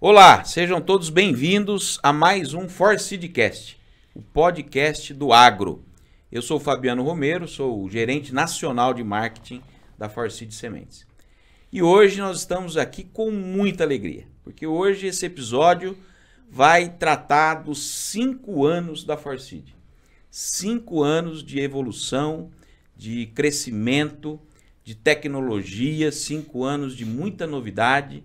Olá, sejam todos bem-vindos a mais um Forcidcast, o podcast do agro. Eu sou Fabiano Romero, sou o gerente nacional de marketing da Forcid Sementes. E hoje nós estamos aqui com muita alegria, porque hoje esse episódio vai tratar dos cinco anos da Forcid. Cinco anos de evolução, de crescimento, de tecnologia, cinco anos de muita novidade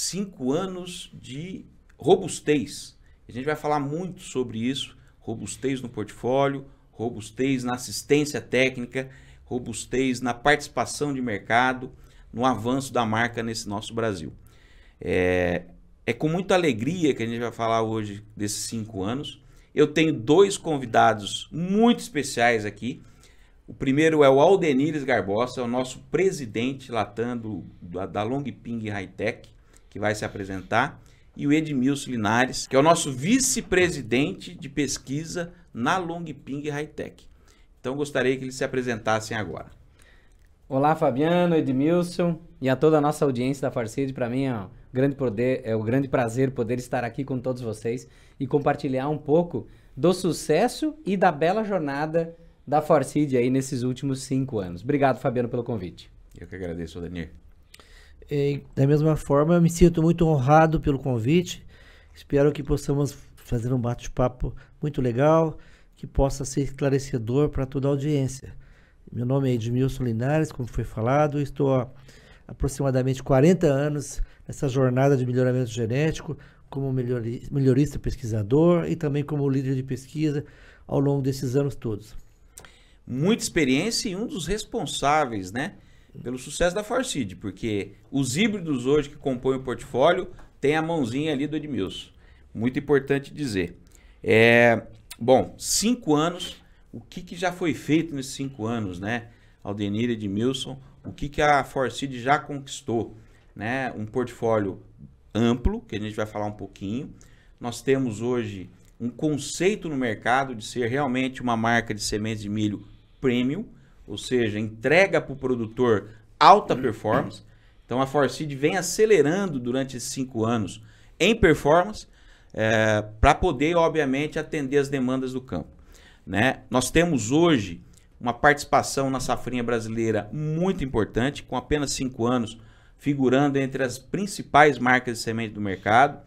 cinco anos de robustez. A gente vai falar muito sobre isso: robustez no portfólio, robustez na assistência técnica, robustez na participação de mercado, no avanço da marca nesse nosso Brasil. É, é com muita alegria que a gente vai falar hoje desses cinco anos. Eu tenho dois convidados muito especiais aqui. O primeiro é o Aldenires Garbosa, o nosso presidente latando da Longping Hightech que vai se apresentar, e o Edmilson Linares, que é o nosso vice-presidente de pesquisa na Longping Hightech. Então gostaria que eles se apresentassem agora. Olá, Fabiano, Edmilson e a toda a nossa audiência da Farcide. Para mim é um, grande poder, é um grande prazer poder estar aqui com todos vocês e compartilhar um pouco do sucesso e da bela jornada da Farcide aí nesses últimos cinco anos. Obrigado, Fabiano, pelo convite. Eu que agradeço, Danir. E, da mesma forma, eu me sinto muito honrado pelo convite. Espero que possamos fazer um bate-papo muito legal, que possa ser esclarecedor para toda a audiência. Meu nome é Edmilson Linares, como foi falado, estou há aproximadamente 40 anos nessa jornada de melhoramento genético, como melhorista pesquisador e também como líder de pesquisa ao longo desses anos todos. Muita experiência e um dos responsáveis, né? pelo sucesso da Farseed, porque os híbridos hoje que compõem o portfólio têm a mãozinha ali do Edmilson. Muito importante dizer. É, bom, cinco anos, o que, que já foi feito nesses cinco anos, né? Aldenir e Edmilson, o que, que a Forcid já conquistou? Né? Um portfólio amplo, que a gente vai falar um pouquinho. Nós temos hoje um conceito no mercado de ser realmente uma marca de sementes de milho premium, ou seja, entrega para o produtor alta uhum. performance. Então a Forcid vem acelerando durante esses cinco anos em performance é, eh, para poder, obviamente, atender as demandas do campo. Né? Nós temos hoje uma participação na safrinha brasileira muito importante, com apenas cinco anos, figurando entre as principais marcas de semente do mercado.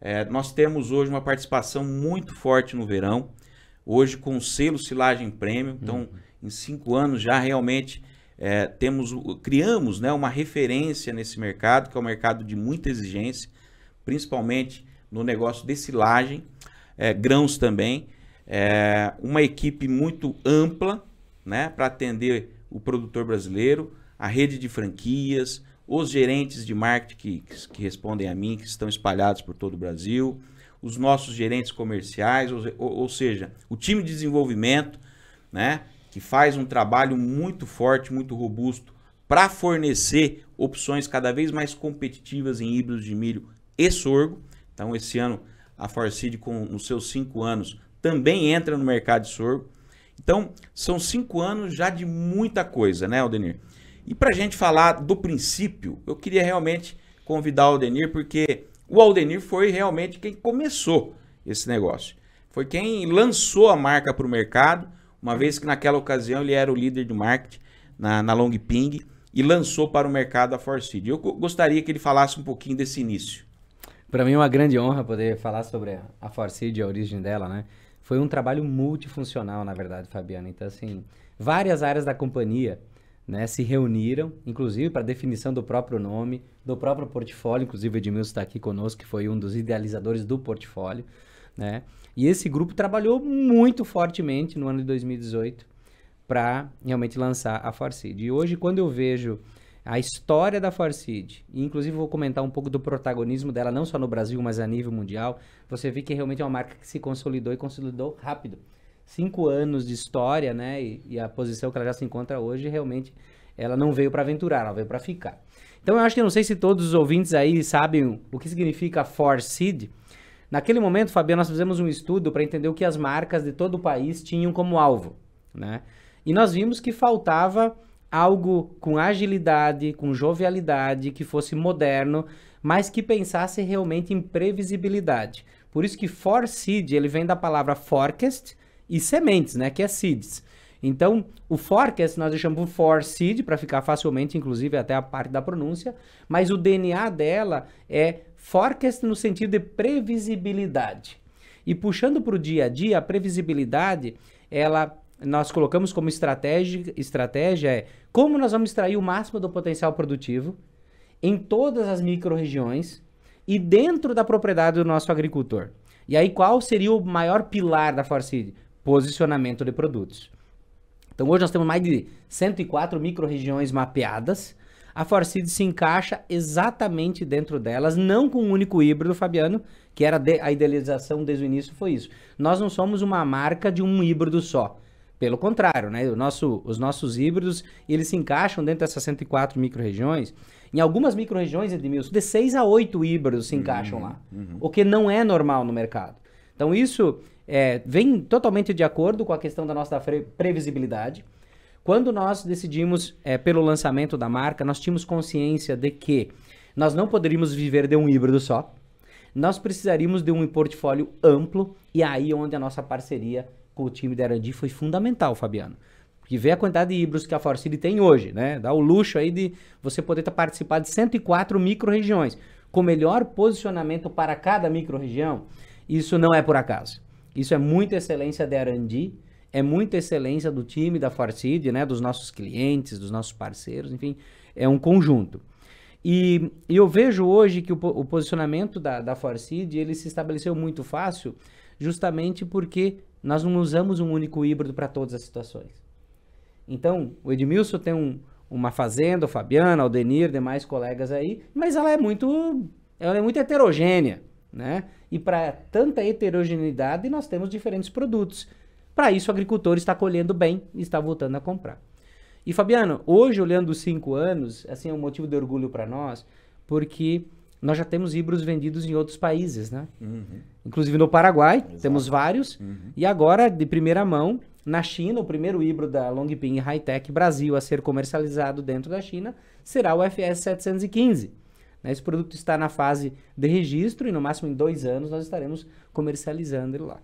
É, nós temos hoje uma participação muito forte no verão, hoje com selo silagem prêmio. Então, uhum em cinco anos já realmente é, temos, criamos né, uma referência nesse mercado, que é um mercado de muita exigência, principalmente no negócio de silagem, é, grãos também. É, uma equipe muito ampla né, para atender o produtor brasileiro, a rede de franquias, os gerentes de marketing que, que respondem a mim, que estão espalhados por todo o Brasil, os nossos gerentes comerciais, ou, ou seja, o time de desenvolvimento, né? que faz um trabalho muito forte, muito robusto para fornecer opções cada vez mais competitivas em híbridos de milho e sorgo. Então, esse ano a Forcid, com os seus cinco anos, também entra no mercado de sorgo. Então, são cinco anos já de muita coisa, né, Aldenir? E para a gente falar do princípio, eu queria realmente convidar o Aldenir, porque o Aldenir foi realmente quem começou esse negócio. Foi quem lançou a marca para o mercado, uma vez que naquela ocasião ele era o líder do marketing na, na Long Ping e lançou para o mercado a Forceed. Eu gostaria que ele falasse um pouquinho desse início. Para mim é uma grande honra poder falar sobre a Forceed e a origem dela, né? Foi um trabalho multifuncional, na verdade, Fabiana. Então, assim, várias áreas da companhia né, se reuniram, inclusive para definição do próprio nome, do próprio portfólio. Inclusive, o Edmilson está aqui conosco, que foi um dos idealizadores do portfólio né? E esse grupo trabalhou muito fortemente no ano de 2018 para realmente lançar a Farseed. E hoje, quando eu vejo a história da Farseed, e inclusive vou comentar um pouco do protagonismo dela, não só no Brasil, mas a nível mundial, você vê que realmente é uma marca que se consolidou e consolidou rápido. Cinco anos de história, né? E, e a posição que ela já se encontra hoje, realmente, ela não veio para aventurar, ela veio para ficar. Então, eu acho que eu não sei se todos os ouvintes aí sabem o que significa Farseed, Naquele momento, Fabiano, nós fizemos um estudo para entender o que as marcas de todo o país tinham como alvo, né? E nós vimos que faltava algo com agilidade, com jovialidade, que fosse moderno, mas que pensasse realmente em previsibilidade. Por isso que for seed, ele vem da palavra forecast e sementes, né, que é seeds. Então, o forecast nós deixamos for seed para ficar facilmente, inclusive até a parte da pronúncia, mas o DNA dela é forecast no sentido de previsibilidade. E puxando para o dia a dia, a previsibilidade, ela nós colocamos como estratégia, estratégia é como nós vamos extrair o máximo do potencial produtivo em todas as micro-regiões e dentro da propriedade do nosso agricultor. E aí qual seria o maior pilar da Force Posicionamento de produtos. Então hoje nós temos mais de 104 micro-regiões mapeadas a Forcid se encaixa exatamente dentro delas, não com um único híbrido, Fabiano, que era a idealização desde o início foi isso. Nós não somos uma marca de um híbrido só. Pelo contrário, né? Nosso, os nossos híbridos, eles se encaixam dentro dessas 104 micro-regiões. Em algumas micro-regiões, Edmilson, de 6 a 8 híbridos se encaixam uhum, lá, uhum. o que não é normal no mercado. Então, isso é, vem totalmente de acordo com a questão da nossa previsibilidade. Quando nós decidimos é, pelo lançamento da marca, nós tínhamos consciência de que nós não poderíamos viver de um híbrido só. Nós precisaríamos de um portfólio amplo e é aí onde a nossa parceria com o time da Arandi foi fundamental, Fabiano. Porque vê a quantidade de híbridos que a Forcili tem hoje, né? Dá o luxo aí de você poder tá participar de 104 micro-regiões, com melhor posicionamento para cada micro-região. Isso não é por acaso. Isso é muita excelência da Arandi, é muita excelência do time da Farcid, né, dos nossos clientes, dos nossos parceiros, enfim, é um conjunto. E, e eu vejo hoje que o, o posicionamento da, da Farcid, ele se estabeleceu muito fácil, justamente porque nós não usamos um único híbrido para todas as situações. Então, o Edmilson tem um, uma fazenda, o Fabiano, o Denir, demais colegas aí, mas ela é muito, ela é muito heterogênea, né? E para tanta heterogeneidade, nós temos diferentes produtos. Para isso, o agricultor está colhendo bem e está voltando a comprar. E Fabiano, hoje olhando os cinco anos, assim é um motivo de orgulho para nós, porque nós já temos híbridos vendidos em outros países, né? Uhum. Inclusive no Paraguai, Exato. temos vários. Uhum. E agora, de primeira mão, na China, o primeiro híbrido da Longping Hightech Brasil a ser comercializado dentro da China será o FS 715. Né, esse produto está na fase de registro e no máximo em dois anos nós estaremos comercializando ele lá.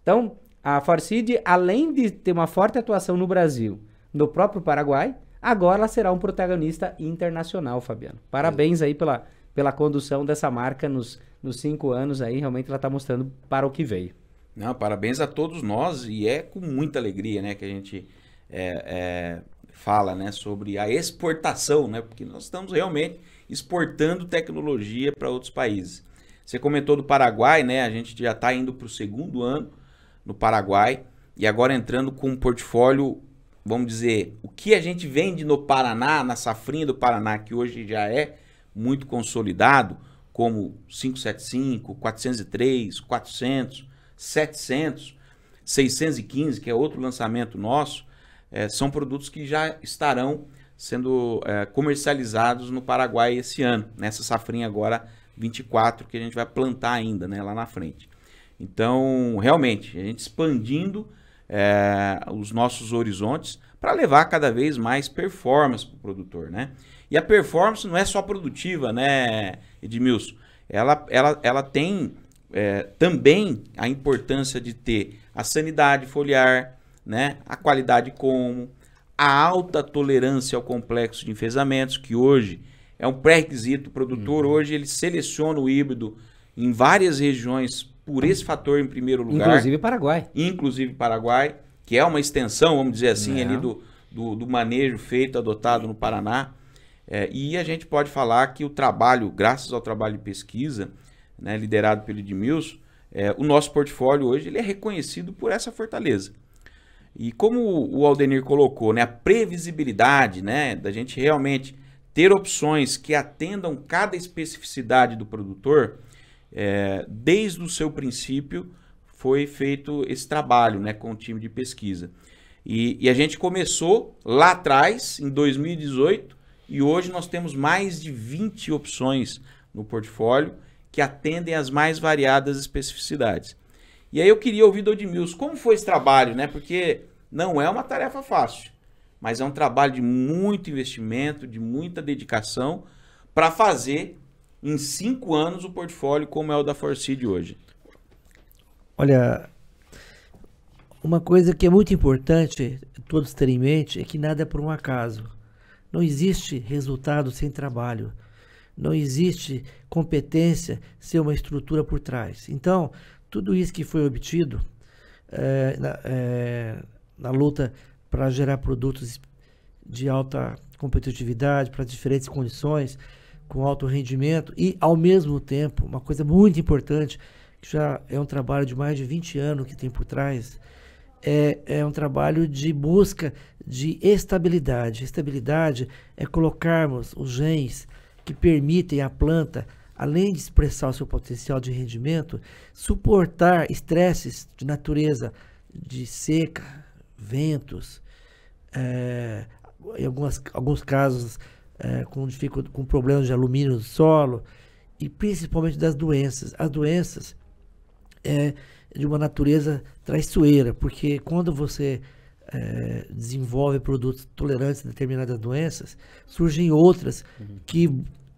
Então, a Farcid, além de ter uma forte atuação no Brasil, no próprio Paraguai, agora ela será um protagonista internacional, Fabiano. Parabéns aí pela, pela condução dessa marca nos, nos cinco anos aí, realmente ela está mostrando para o que veio. Não, parabéns a todos nós e é com muita alegria né, que a gente é, é, fala né, sobre a exportação, né, porque nós estamos realmente exportando tecnologia para outros países. Você comentou do Paraguai, né? A gente já está indo para o segundo ano no Paraguai e agora entrando com um portfólio, vamos dizer, o que a gente vende no Paraná, na safrinha do Paraná, que hoje já é muito consolidado, como 575, 403, 400, 700, 615, que é outro lançamento nosso, é, são produtos que já estarão sendo é, comercializados no Paraguai esse ano, nessa safrinha agora 24 que a gente vai plantar ainda, né, lá na frente. Então, realmente, a gente expandindo é, os nossos horizontes para levar cada vez mais performance para o produtor, né? E a performance não é só produtiva, né, Edmilson? Ela, ela, ela tem é, também a importância de ter a sanidade foliar, né, a qualidade como, a alta tolerância ao complexo de enfesamentos, que hoje é um pré-requisito. O produtor uhum. hoje ele seleciona o híbrido em várias regiões por esse fator em primeiro lugar. Inclusive Paraguai. Inclusive Paraguai, que é uma extensão, vamos dizer assim, ali é. do, do, do, manejo feito, adotado no Paraná. É, e a gente pode falar que o trabalho, graças ao trabalho de pesquisa, né, liderado pelo Edmilson, é, o nosso portfólio hoje ele é reconhecido por essa fortaleza. E como o Aldenir colocou, né, a previsibilidade né, da gente realmente ter opções que atendam cada especificidade do produtor, é, desde o seu princípio foi feito esse trabalho né, com o time de pesquisa. E, e, a gente começou lá atrás, em 2018, e hoje nós temos mais de 20 opções no portfólio que atendem às mais variadas especificidades. E aí eu queria ouvir do Odmilson, como foi esse trabalho, né? Porque não é uma tarefa fácil, mas é um trabalho de muito investimento, de muita dedicação para fazer em cinco anos o portfólio como é o da Forcid hoje? Olha, uma coisa que é muito importante todos terem em mente é que nada é por um acaso. Não existe resultado sem trabalho. Não existe competência sem uma estrutura por trás. Então, tudo isso que foi obtido é, na, é, na luta para gerar produtos de alta competitividade, para diferentes condições, com alto rendimento e, ao mesmo tempo, uma coisa muito importante, que já é um trabalho de mais de 20 anos que tem por trás, é, é um trabalho de busca de estabilidade. Estabilidade é colocarmos os genes que permitem à planta, além de expressar o seu potencial de rendimento, suportar estresses de natureza de seca, ventos, é, em algumas, alguns casos é, com, com problemas de alumínio no solo e principalmente das doenças. As doenças é de uma natureza traiçoeira, porque quando você é, desenvolve produtos tolerantes a determinadas doenças, surgem outras uhum. que,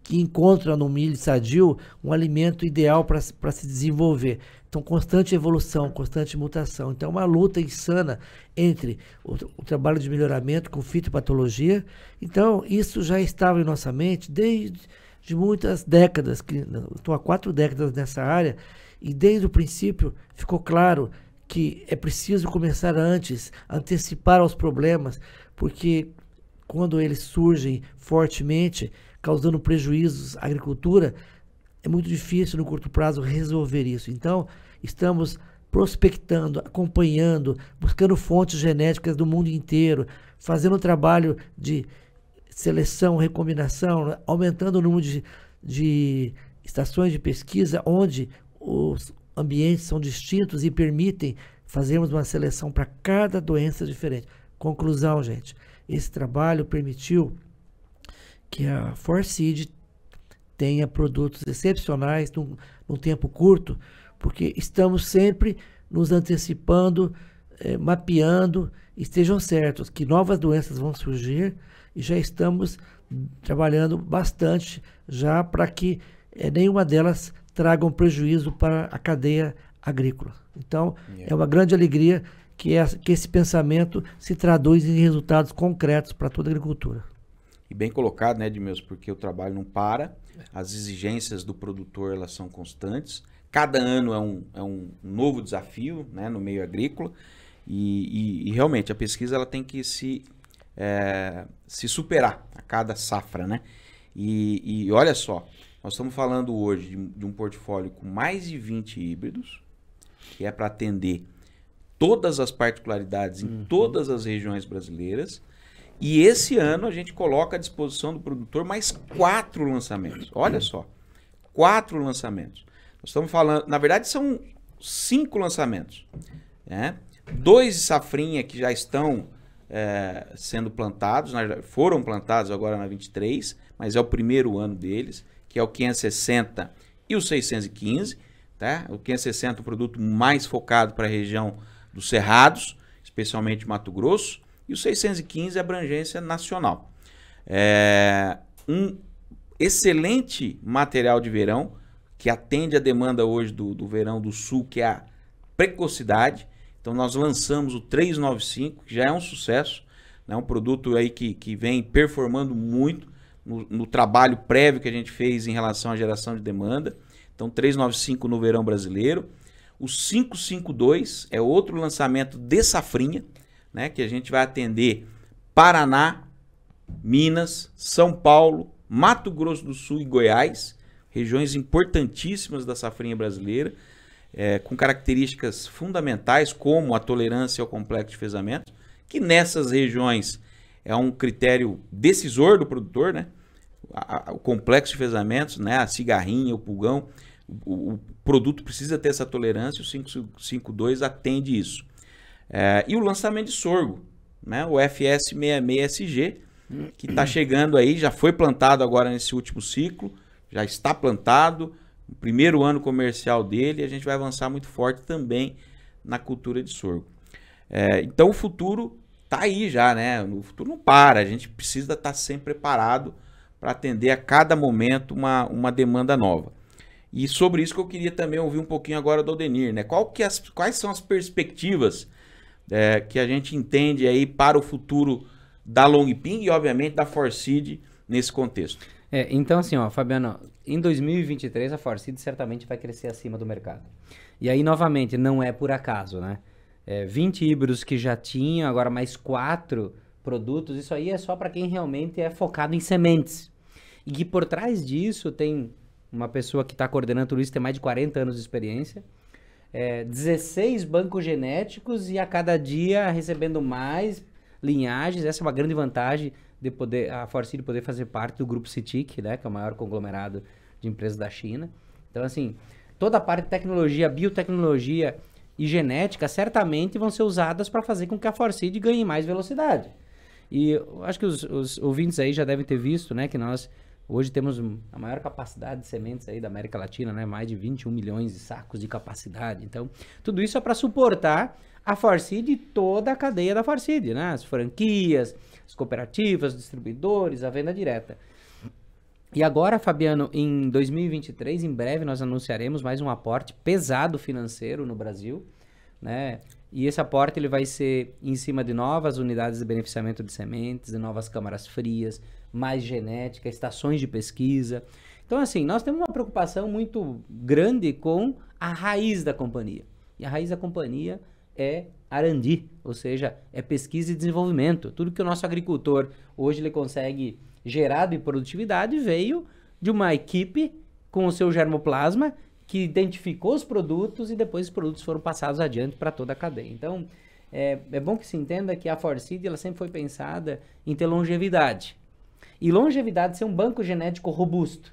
que encontram no milho sadio um alimento ideal para se desenvolver. Então, constante evolução, constante mutação. Então, é uma luta insana entre o, o, trabalho de melhoramento com fitopatologia. Então, isso já estava em nossa mente desde de muitas décadas. Que, né, estou há quatro décadas nessa área e desde o princípio ficou claro que é preciso começar antes, antecipar aos problemas, porque quando eles surgem fortemente, causando prejuízos à agricultura, é muito difícil no curto prazo resolver isso. Então, estamos prospectando, acompanhando, buscando fontes genéticas do mundo inteiro, fazendo um trabalho de seleção, recombinação, aumentando o número de, de estações de pesquisa onde os ambientes são distintos e permitem fazermos uma seleção para cada doença diferente. Conclusão, gente, esse trabalho permitiu que a Forcid tenha produtos excepcionais num, num tempo curto, porque estamos sempre nos antecipando, eh, mapeando, estejam certos que novas doenças vão surgir e já estamos trabalhando bastante já para que eh, nenhuma delas traga um prejuízo para a cadeia agrícola. Então, yeah. é uma grande alegria que, que esse pensamento se traduz em resultados concretos para toda a agricultura. E bem colocado, né, Edmilson, porque o trabalho não para, as exigências do produtor elas são constantes, Cada ano é um, é um novo desafio né, no meio agrícola e, e, e realmente a pesquisa ela tem que se, é, se superar a cada safra. Né? E, e olha só, nós estamos falando hoje de, de um portfólio com mais de 20 híbridos, que é para atender todas as particularidades em uhum. todas as regiões brasileiras. E esse ano a gente coloca à disposição do produtor mais quatro lançamentos. Olha só, quatro lançamentos estamos falando, na verdade, são cinco lançamentos. Né? Dois de safrinha que já estão é, sendo plantados, né? foram plantados agora na 23, mas é o primeiro ano deles, que é o 560 e o 615. Tá? O 560 é o produto mais focado para a região dos Cerrados, especialmente Mato Grosso, e o 615 é abrangência nacional. É um excelente material de verão que atende a demanda hoje do, do verão do sul, que é a precocidade. Então nós lançamos o 395, que já é um sucesso, é né? um produto aí que, que vem performando muito no, no trabalho prévio que a gente fez em relação à geração de demanda. Então 395 no verão brasileiro. O 552 é outro lançamento de safrinha, né, que a gente vai atender Paraná, Minas, São Paulo, Mato Grosso do Sul e Goiás regiões importantíssimas da safrinha brasileira, é, com características fundamentais, como a tolerância ao complexo de fezamento, que nessas regiões é um critério decisor do produtor, né? o complexo de fezamentos, né? a cigarrinha, o pulgão, o, o produto precisa ter essa tolerância, o 552 atende isso. É, e o lançamento de sorgo, né? o FS66SG, que está chegando aí, já foi plantado agora nesse último ciclo, já está plantado, o primeiro ano comercial dele, a gente vai avançar muito forte também na cultura de sorgo. É, então o futuro está aí já, né? O futuro não para, a gente precisa estar tá sempre preparado para atender a cada momento uma, uma demanda nova. E sobre isso que eu queria também ouvir um pouquinho agora do Denir, né? Qual que é as, quais são as perspectivas é, que a gente entende aí para o futuro da Longping e, obviamente, da Forcid nesse contexto? É, então, assim, ó, Fabiano, em 2023 a Forcid certamente vai crescer acima do mercado. E aí, novamente, não é por acaso, né? É, 20 híbridos que já tinham, agora mais 4 produtos, isso aí é só para quem realmente é focado em sementes. E que por trás disso tem uma pessoa que está coordenando tudo isso, tem mais de 40 anos de experiência, é, 16 bancos genéticos e a cada dia recebendo mais linhagens, essa é uma grande vantagem de poder, a Force de poder fazer parte do grupo CITIC, né, que é o maior conglomerado de empresas da China. Então, assim, toda a parte de tecnologia, biotecnologia e genética certamente vão ser usadas para fazer com que a Force ganhe mais velocidade. E acho que os, os, ouvintes aí já devem ter visto, né, que nós hoje temos a maior capacidade de sementes aí da América Latina, né, mais de 21 milhões de sacos de capacidade. Então, tudo isso é para suportar a Forcid e toda a cadeia da Forcid, né, as franquias, as cooperativas, distribuidores, a venda direta. E agora, Fabiano, em 2023, em breve, nós anunciaremos mais um aporte pesado financeiro no Brasil, né? E esse aporte ele vai ser em cima de novas unidades de beneficiamento de sementes, de novas câmaras frias, mais genética, estações de pesquisa. Então, assim, nós temos uma preocupação muito grande com a raiz da companhia. E a raiz da companhia é R&D, ou seja, é pesquisa e desenvolvimento. Tudo que o nosso agricultor hoje ele consegue gerado em produtividade veio de uma equipe com o seu germoplasma que identificou os produtos e depois os produtos foram passados adiante para toda a cadeia. Então, é, é, bom que se entenda que a Forseed ela sempre foi pensada em ter longevidade. E longevidade ser um banco genético robusto,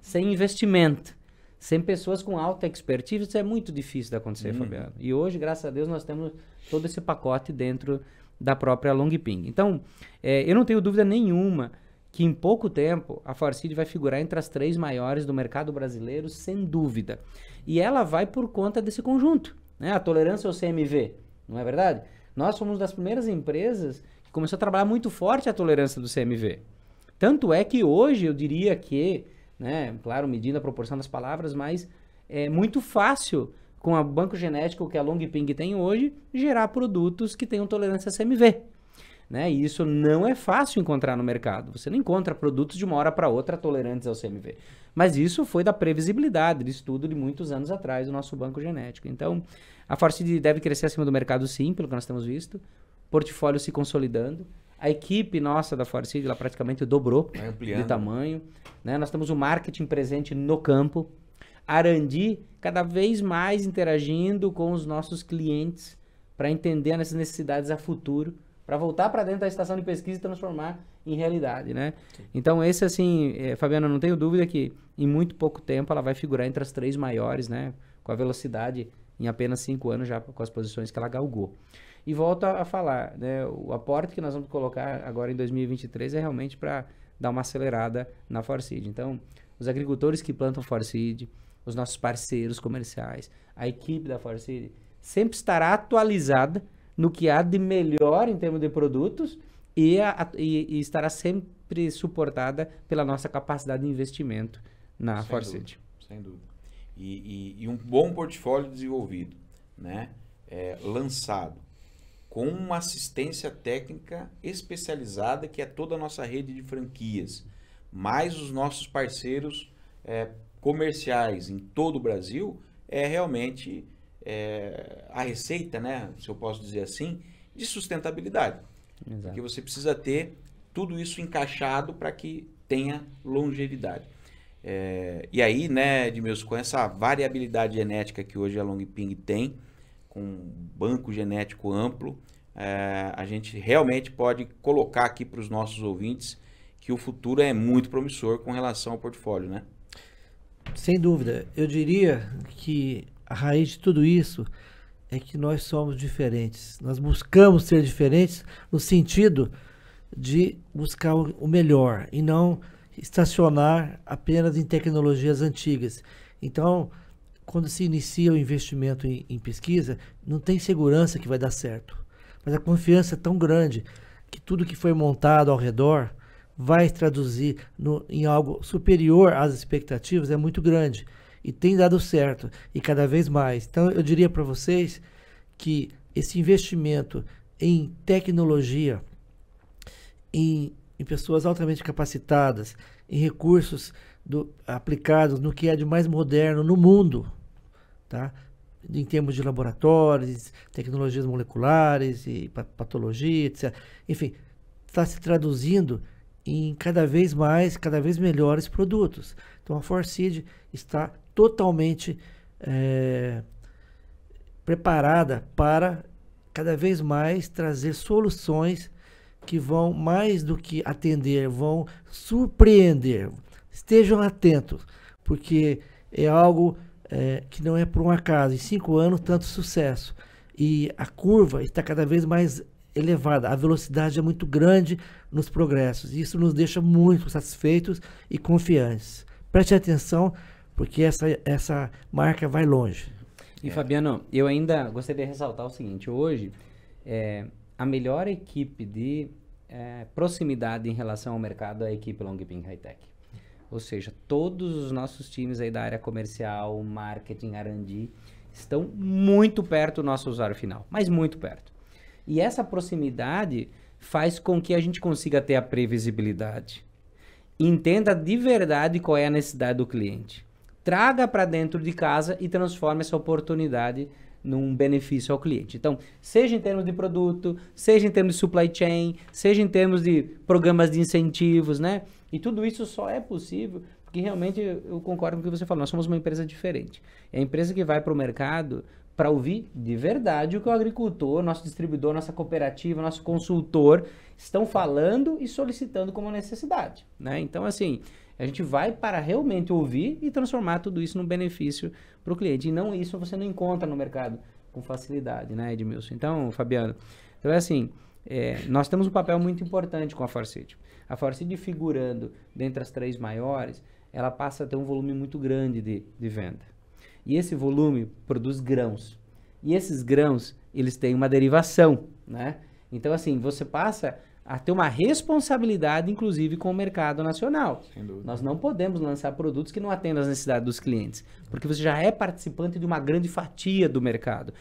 sem investimento. Sem pessoas com alta expertise, isso é muito difícil de acontecer, uhum. Fabiano. E hoje, graças a Deus, nós temos todo esse pacote dentro da própria Longping. Então, é, eu não tenho dúvida nenhuma que em pouco tempo a Farcid vai figurar entre as três maiores do mercado brasileiro, sem dúvida. E ela vai por conta desse conjunto, né? A tolerância ao CMV, não é verdade? Nós fomos das primeiras empresas que começou a trabalhar muito forte a tolerância do CMV. Tanto é que hoje eu diria que né? Claro, medindo a proporção das palavras, mas é muito fácil com o banco genético que a Longping tem hoje gerar produtos que tenham tolerância a CMV. Né? E isso não é fácil encontrar no mercado. Você não encontra produtos de uma hora para outra tolerantes ao CMV. Mas isso foi da previsibilidade, do estudo de muitos anos atrás do nosso banco genético. Então, a Farcid deve crescer acima do mercado sim, pelo que nós temos visto. Portfólio se consolidando. A equipe nossa da Forcid, ela praticamente dobrou Ampliando. de tamanho. Né? Nós temos o marketing presente no campo. Arandi cada vez mais interagindo com os nossos clientes para entender as necessidades a futuro, para voltar para dentro da estação de pesquisa e transformar em realidade, né? Então esse assim, é, Fabiana, não tenho dúvida que em muito pouco tempo ela vai figurar entre as três maiores, né? Com a velocidade em apenas cinco anos já com as posições que ela galgou. E volto a, a falar, né, o aporte que nós vamos colocar agora em 2023 é realmente para dar uma acelerada na Forseed. Então, os agricultores que plantam Forseed, os nossos parceiros comerciais, a equipe da Forseed, sempre estará atualizada no que há de melhor em termos de produtos e, a, e, e estará sempre suportada pela nossa capacidade de investimento na sem Forseed. sem dúvida. E, e, e, um bom portfólio desenvolvido, né? É, lançado, com uma assistência técnica especializada, que é toda a nossa rede de franquias, mais os nossos parceiros é, comerciais em todo o Brasil, é realmente é, a receita, né, se eu posso dizer assim, de sustentabilidade. Exato. Porque você precisa ter tudo isso encaixado para que tenha longevidade. É, e aí, né, de com essa variabilidade genética que hoje a Longping tem, com um banco genético amplo, é, a gente realmente pode colocar aqui para os nossos ouvintes que o futuro é muito promissor com relação ao portfólio, né? Sem dúvida. Eu diria que a raiz de tudo isso é que nós somos diferentes. Nós buscamos ser diferentes no sentido de buscar o melhor e não estacionar apenas em tecnologias antigas. Então, quando se inicia o investimento em, em pesquisa, não tem segurança que vai dar certo. Mas a confiança é tão grande que tudo que foi montado ao redor vai traduzir no, em algo superior às expectativas é muito grande e tem dado certo e cada vez mais. Então eu diria para vocês que esse investimento em tecnologia, em, em pessoas altamente capacitadas, em recursos do, aplicados no que é de mais moderno no mundo, tá? em termos de laboratórios, tecnologias moleculares e patologia, etc. Enfim, está se traduzindo em cada vez mais, cada vez melhores produtos. Então a Forcid está totalmente é, preparada para cada vez mais trazer soluções que vão mais do que atender, vão surpreender. Estejam atentos, porque é algo é, que não é por um acaso. Em cinco anos, tanto sucesso. E a curva está cada vez mais elevada, a velocidade é muito grande nos progressos. Isso nos deixa muito satisfeitos e confiantes. Preste atenção, porque essa, essa marca vai longe. E é. Fabiano, eu ainda gostaria de ressaltar o seguinte: hoje, é, a melhor equipe de é, proximidade em relação ao mercado é a equipe Longping Hightech. Ou seja, todos os nossos times aí da área comercial, marketing, R&D, estão muito perto do nosso usuário final, mas muito perto. E essa proximidade faz com que a gente consiga ter a previsibilidade. Entenda de verdade qual é a necessidade do cliente. Traga para dentro de casa e transforme essa oportunidade num benefício ao cliente. Então, seja em termos de produto, seja em termos de supply chain, seja em termos de programas de incentivos, né? E tudo isso só é possível porque realmente eu concordo com o que você falou, nós somos uma empresa diferente. É a empresa que vai para o mercado para ouvir de verdade o que o agricultor, nosso distribuidor, nossa cooperativa, nosso consultor estão falando e solicitando como necessidade. Né? Então, assim, a gente vai para realmente ouvir e transformar tudo isso num benefício para o cliente. E não isso você não encontra no mercado com facilidade, né, Edmilson? Então, Fabiano, então é assim, é, nós temos um papel muito importante com a Forcid. A Forcid figurando dentre as três maiores, ela passa a ter um volume muito grande de, de venda. E esse volume produz grãos. E esses grãos, eles têm uma derivação, né? Então, assim, você passa a ter uma responsabilidade, inclusive, com o mercado nacional. Nós não podemos lançar produtos que não atendam às necessidades dos clientes, porque você já é participante de uma grande fatia do mercado.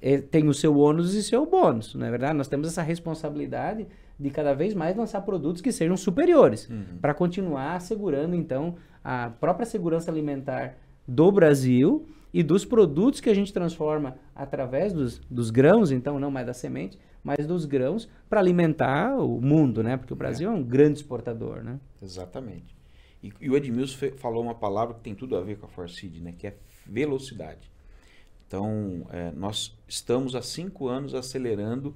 É, tem o seu ônus e seu bônus, não é verdade? Nós temos essa responsabilidade de cada vez mais lançar produtos que sejam superiores, uhum. para continuar assegurando, então, a própria segurança alimentar do Brasil e dos produtos que a gente transforma através dos, dos grãos, então, não mais da semente, mas dos grãos, para alimentar o mundo, né? Porque o Brasil é, é um grande exportador, né? Exatamente. E, e o Edmilson falou uma palavra que tem tudo a ver com a Seed, né? Que é velocidade. Então, é, nós estamos há cinco anos acelerando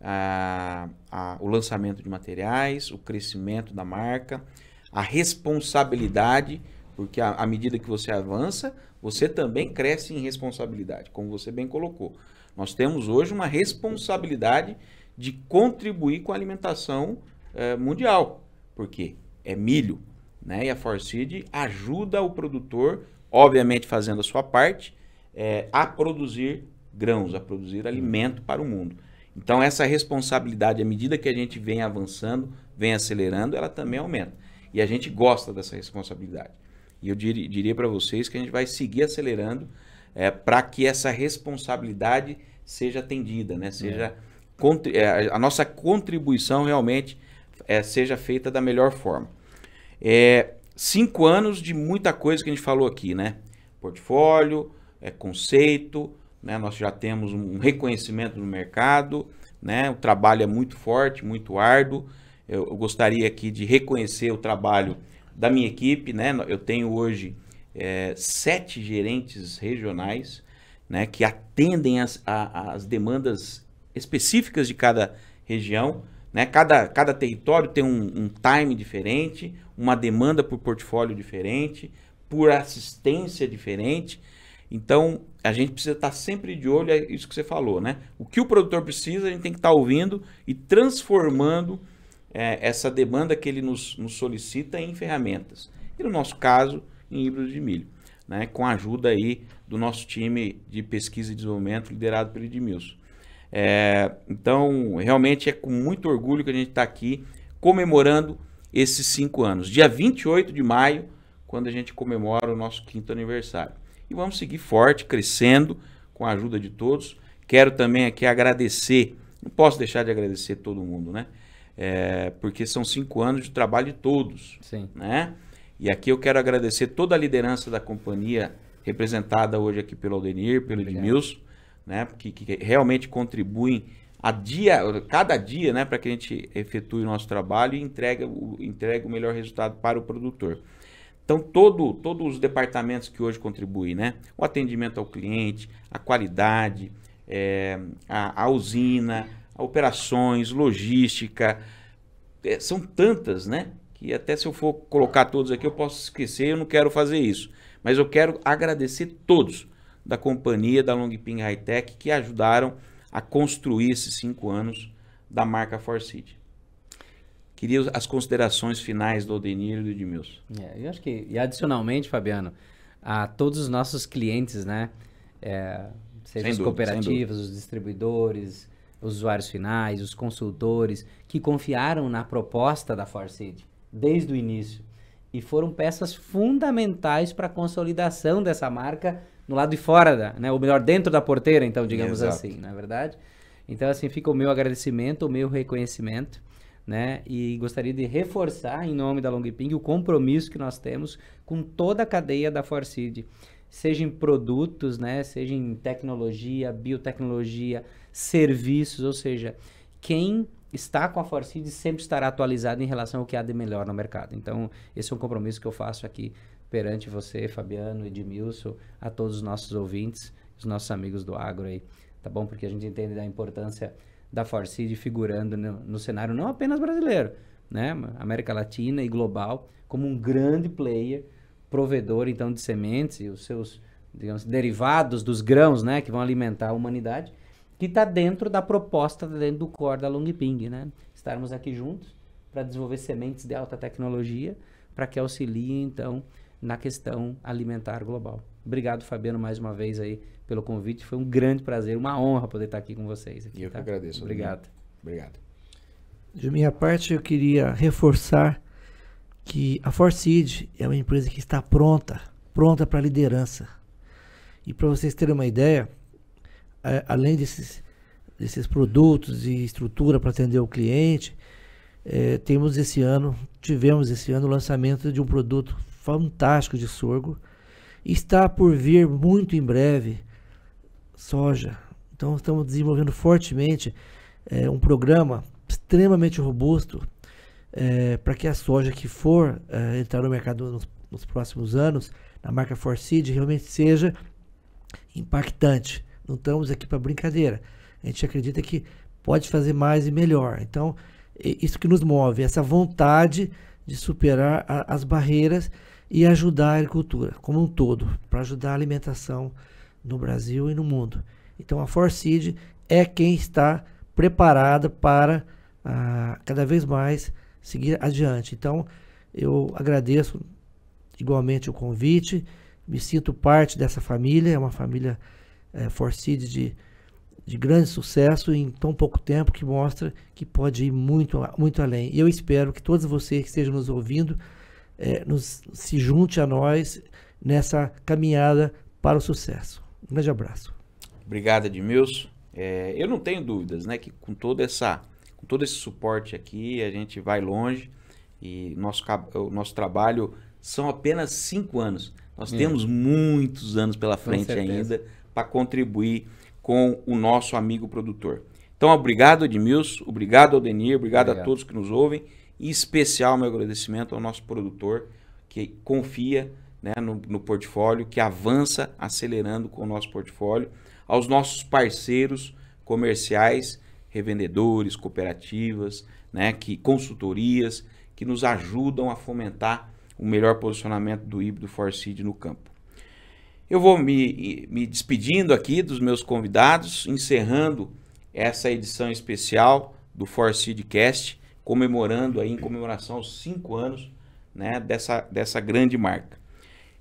a, a, o lançamento de materiais, o crescimento da marca, a responsabilidade, porque à medida que você avança, você também cresce em responsabilidade, como você bem colocou. Nós temos hoje uma responsabilidade de contribuir com a alimentação é, mundial, porque é milho, né? E a Forseed ajuda o produtor, obviamente fazendo a sua parte, é, a produzir grãos, a produzir alimento para o mundo. Então, essa responsabilidade, à medida que a gente vem avançando, vem acelerando, ela também aumenta. E a gente gosta dessa responsabilidade. E eu dir, diria para vocês que a gente vai seguir acelerando é, para que essa responsabilidade seja atendida, né? seja é. a nossa contribuição realmente é, seja feita da melhor forma. É, cinco anos de muita coisa que a gente falou aqui, né? Portfólio, é, conceito, né? nós já temos um reconhecimento no mercado, né? o trabalho é muito forte, muito árduo. Eu, eu gostaria aqui de reconhecer o trabalho da minha equipe. Né? Eu tenho hoje é, sete gerentes regionais né? que atendem as, a, as demandas específicas de cada região. Né? Cada, cada território tem um, um time diferente, uma demanda por portfólio diferente, por assistência diferente. Então, a gente precisa estar sempre de olho, é isso que você falou, né? O que o produtor precisa, a gente tem que estar ouvindo e transformando é, essa demanda que ele nos, nos, solicita em ferramentas. E no nosso caso, em híbrido de milho, né? com a ajuda aí do nosso time de pesquisa e desenvolvimento liderado pelo Edmilson. É, então, realmente é com muito orgulho que a gente está aqui comemorando esses cinco anos. Dia 28 de maio, quando a gente comemora o nosso quinto aniversário e vamos seguir forte, crescendo, com a ajuda de todos. Quero também aqui agradecer, não posso deixar de agradecer todo mundo, né? É, porque são cinco anos de trabalho de todos, Sim. né? E aqui eu quero agradecer toda a liderança da companhia representada hoje aqui pelo Aldenir, pelo Edmilson, né? Que, que realmente contribuem a dia, cada dia, né, para que a gente efetue o nosso trabalho e entregue, entregue o melhor resultado para o produtor. Então, todo, todos os departamentos que hoje contribuem, né? O atendimento ao cliente, a qualidade, é, a, a, usina, a operações, logística, é, são tantas, né? Que até se eu for colocar todos aqui, eu posso esquecer, eu não quero fazer isso. Mas eu quero agradecer todos da companhia da Longping Hightech que ajudaram a construir esses cinco anos da marca For City. Queria as considerações finais do Odenir e do Edmilson. É, eu acho que, e adicionalmente, Fabiano, a todos os nossos clientes, né? É, seja as cooperativas, os distribuidores, os usuários finais, os consultores, que confiaram na proposta da Forcid desde o início e foram peças fundamentais para a consolidação dessa marca no lado de fora, da, né? ou melhor, dentro da porteira, então, digamos Exato. assim, não é verdade? Então, assim, fica o meu agradecimento, o meu reconhecimento né? E gostaria de reforçar, em nome da Longping, o compromisso que nós temos com toda a cadeia da Forcid, seja em produtos, né? Seja em tecnologia, biotecnologia, serviços, ou seja, quem está com a Forcid sempre estará atualizado em relação ao que há de melhor no mercado. Então, esse é um compromisso que eu faço aqui perante você, Fabiano, Edmilson, a todos os nossos ouvintes, os nossos amigos do agro aí, tá bom? Porque a gente entende da importância da Farcid figurando no, no, cenário não apenas brasileiro, né? América Latina e global, como um grande player, provedor então de sementes e os seus digamos, derivados dos grãos, né, que vão alimentar a humanidade, que está dentro da proposta, tá dentro do core da Longping, né? Estarmos aqui juntos para desenvolver sementes de alta tecnologia para que auxilie então na questão alimentar global. Obrigado, Fabiano, mais uma vez aí pelo convite. Foi um grande prazer, uma honra poder estar aqui com vocês. Aqui, eu tá? que agradeço. Obrigado. Obrigado. De minha parte, eu queria reforçar que a Forcid é uma empresa que está pronta, pronta para liderança. E para vocês terem uma ideia, é, além desses, desses produtos e estrutura para atender o cliente, é, temos esse ano, tivemos esse ano o lançamento de um produto fantástico de sorgo. Está por vir muito em breve soja. Então estamos desenvolvendo fortemente é, um programa extremamente robusto é, para que a soja que for é, entrar no mercado nos, nos, próximos anos, na marca Forseed, realmente seja impactante. Não estamos aqui para brincadeira. A gente acredita que pode fazer mais e melhor. Então, é, isso que nos move, essa vontade de superar a, as barreiras e ajudar a agricultura como um todo, para ajudar a alimentação no Brasil e no mundo. Então a Forcid é quem está preparada para ah, cada vez mais seguir adiante. Então eu agradeço igualmente o convite, me sinto parte dessa família, é uma família é, eh, Forcid de, de grande sucesso em tão pouco tempo que mostra que pode ir muito, muito além. E eu espero que todos vocês que estejam nos ouvindo é, nos, se junte a nós nessa caminhada para o sucesso. Um grande abraço. Obrigado, Edmilson. É, eu não tenho dúvidas, né, que com toda essa, com todo esse suporte aqui, a gente vai longe e nosso o nosso trabalho são apenas cinco anos. Nós hum. temos muitos anos pela frente ainda para contribuir com o nosso amigo produtor. Então, obrigado, Edmilson, obrigado, Aldenir, obrigado, obrigado a todos que nos ouvem, e especial meu agradecimento ao nosso produtor que confia né, no, no portfólio, que avança acelerando com o nosso portfólio, aos nossos parceiros comerciais, revendedores, cooperativas, né, que consultorias, que nos ajudam a fomentar o melhor posicionamento do híbrido Forcid no campo. Eu vou me, me despedindo aqui dos meus convidados, encerrando essa edição especial do Forcidcast, comemorando aí em comemoração aos cinco anos né, dessa, dessa grande marca.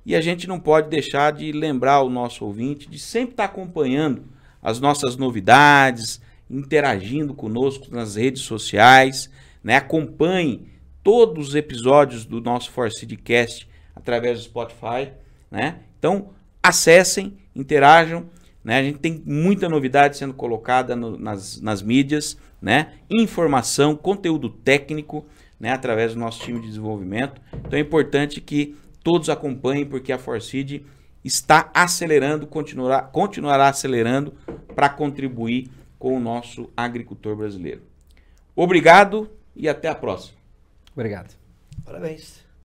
E a gente não pode deixar de lembrar o nosso ouvinte de sempre estar acompanhando as nossas novidades, interagindo conosco nas redes sociais, né? Acompanhe todos os episódios do nosso Forcidcast através do Spotify, né? Então, acessem, interajam, né? A gente tem muita novidade sendo colocada no, nas, nas mídias, né? Informação, conteúdo técnico, né? Através do nosso time de desenvolvimento. Então, é importante que todos acompanhem, porque a Forcid está acelerando, continuará, continuará acelerando para contribuir com o nosso agricultor brasileiro. Obrigado e até a próxima. Obrigado. Parabéns.